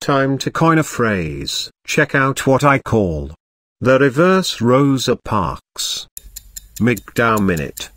Time to coin a phrase, check out what I call the reverse Rosa Parks MGDOW Minute.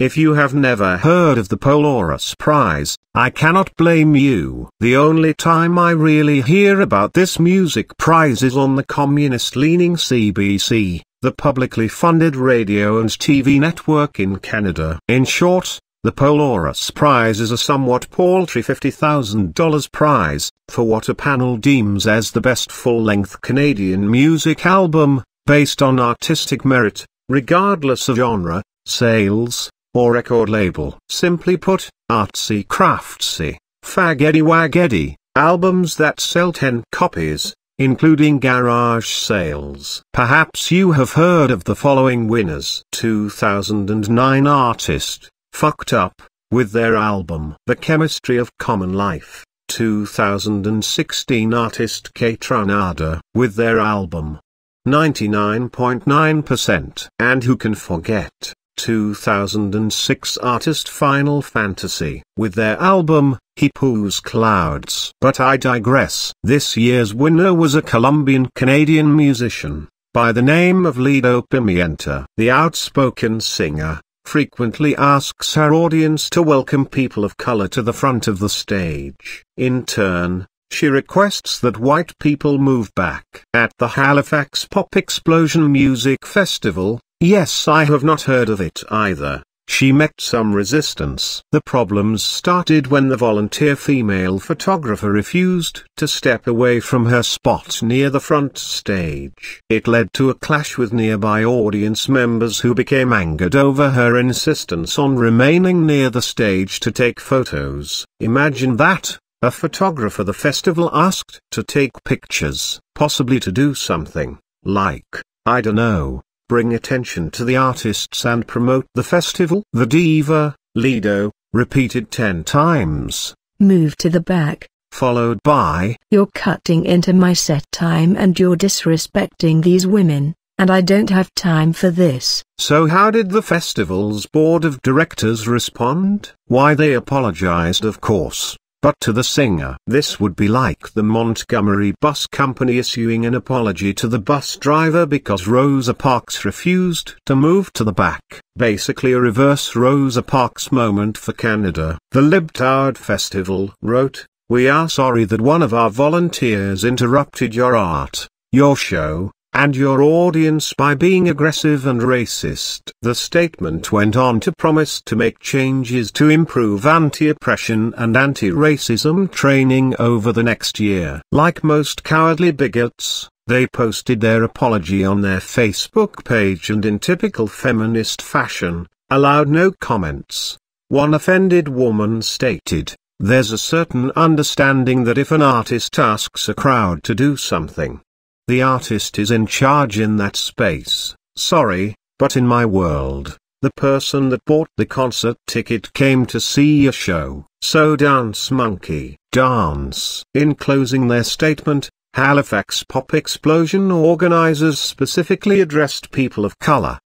If you have never heard of the Polaris Prize, I cannot blame you. The only time I really hear about this music prize is on the communist-leaning CBC, the publicly funded radio and TV network in Canada. In short, the Polaris Prize is a somewhat paltry $50,000 prize, for what a panel deems as the best full-length Canadian music album, based on artistic merit, regardless of genre, sales, or record label. Simply put, artsy craftsy, fagedy wagedy, albums that sell 10 copies, including garage sales. Perhaps you have heard of the following winners. 2009 artist Fucked Up, with their album The Chemistry of Common Life, 2016 artist K. Tranada, with their album 99.9% and Who Can Forget, 2006 artist Final Fantasy, with their album He Poos Clouds. But I digress. This year's winner was a Colombian-Canadian musician, by the name of Lido Pimienta. The outspoken singer, frequently asks her audience to welcome people of color to the front of the stage. In turn, she requests that white people move back. At the Halifax Pop Explosion Music Festival, yes I have not heard of it either. She met some resistance. The problems started when the volunteer female photographer refused to step away from her spot near the front stage. It led to a clash with nearby audience members who became angered over her insistence on remaining near the stage to take photos. Imagine that, a photographer the festival asked to take pictures, possibly to do something, like, I don't know, bring attention to the artists and promote the festival. The diva, Lido, repeated ten times. Move to the back. Followed by, You're cutting into my set time and you're disrespecting these women, and I don't have time for this. So how did the festival's board of directors respond? Why they apologized of course. But to the singer, this would be like the Montgomery Bus Company issuing an apology to the bus driver because Rosa Parks refused to move to the back, basically a reverse Rosa Parks moment for Canada. The Libtard Festival wrote, We are sorry that one of our volunteers interrupted your art, your show, and your audience by being aggressive and racist. The statement went on to promise to make changes to improve anti-oppression and anti-racism training over the next year. Like most cowardly bigots, they posted their apology on their Facebook page and in typical feminist fashion, allowed no comments. One offended woman stated, there's a certain understanding that if an artist asks a crowd to do something, the artist is in charge in that space, sorry, but in my world, the person that bought the concert ticket came to see a show, so dance monkey, dance. In closing their statement, Halifax Pop Explosion organizers specifically addressed people of color.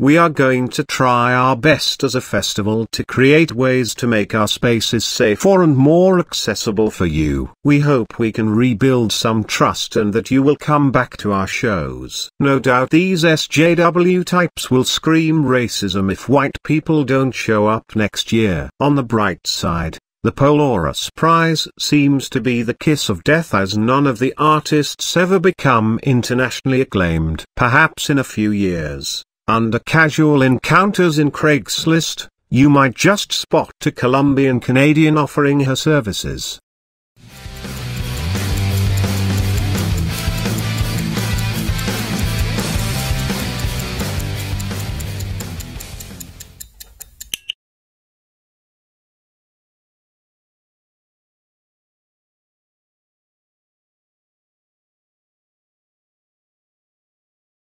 We are going to try our best as a festival to create ways to make our spaces safer and more accessible for you. We hope we can rebuild some trust and that you will come back to our shows. No doubt these SJW types will scream racism if white people don't show up next year. On the bright side, the Polaris Prize seems to be the kiss of death as none of the artists ever become internationally acclaimed. Perhaps in a few years, under casual encounters in Craigslist, you might just spot a Colombian Canadian offering her services.